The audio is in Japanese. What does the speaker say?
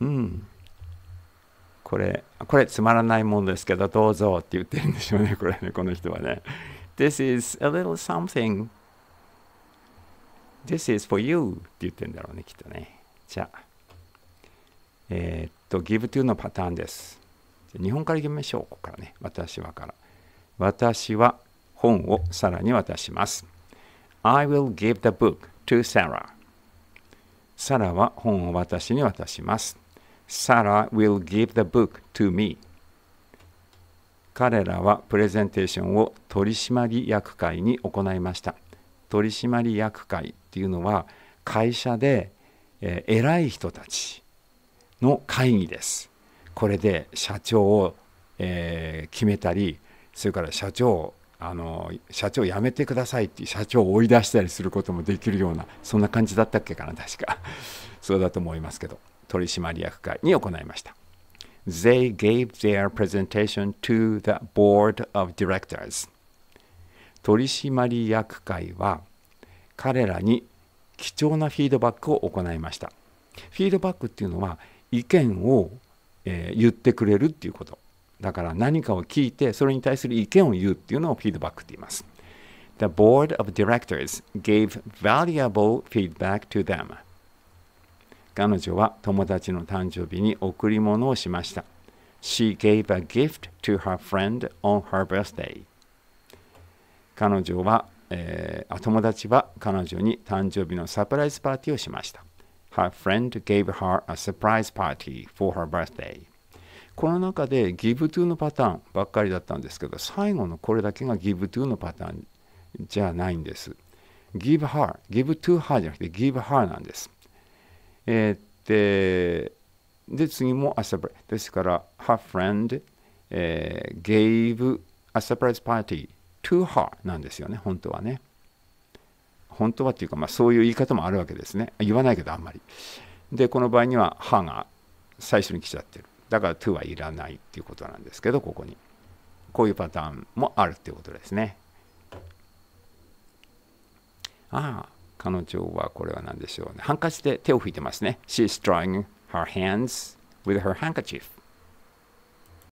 うんこれこれつまらないものですけどどうぞって言ってるんでしょうね これねこの人はね This is a little something This is for you って言ってるんだろうねきっとねじゃあえー、っと give to のパターンです日本から行きましょうここからね私はから私は本をさらに渡します I will give the book to Sarah サラは本を私に渡します Sarah will give the book to me. 彼らはプレゼンテーションを取締役会に行いました。取締役会っていうのは会社で、え偉い人たちの会議です。これで社長を、え決めたりそれから社長あの社長辞めてくださいって社長を追い出したりすることもできるようなそんな感じだったっけかな確かそうだと思いますけど。取締役会に行いました。They gave their presentation to the board of directors. 取締役会は彼らに貴重なフィードバックを行いました。フィードバックっていうのは意見を、えー、言ってくれるっていうこと。だから何かを聞いてそれに対する意見を言うっていうのをフィードバックって言います。The board of directors gave valuable feedback to them. 彼女は友達の誕生日に贈り物をしました。She gave a gift to her friend on her birthday. 彼女は、えー、友達は彼女に誕生日のサプライズパーティーをしました。Her friend gave her a surprise party for her birthday. この中で give to のパターンばっかりだったんですけど、最後のこれだけが give to のパターンじゃないんです。give her, give to her じゃなくて give her なんです。えー、で次もアサプライですから her friend、えー、gave a surprise party to her なんですよね本当はね本当はっていうか、まあ、そういう言い方もあるわけですね言わないけどあんまりでこの場合には her が最初に来ちゃってるだから to はいらないっていうことなんですけどここにこういうパターンもあるっていうことですねああ彼女はこれは何でしょうね。ハンカチで手を拭いてますね。She's drying her hands with her handkerchief.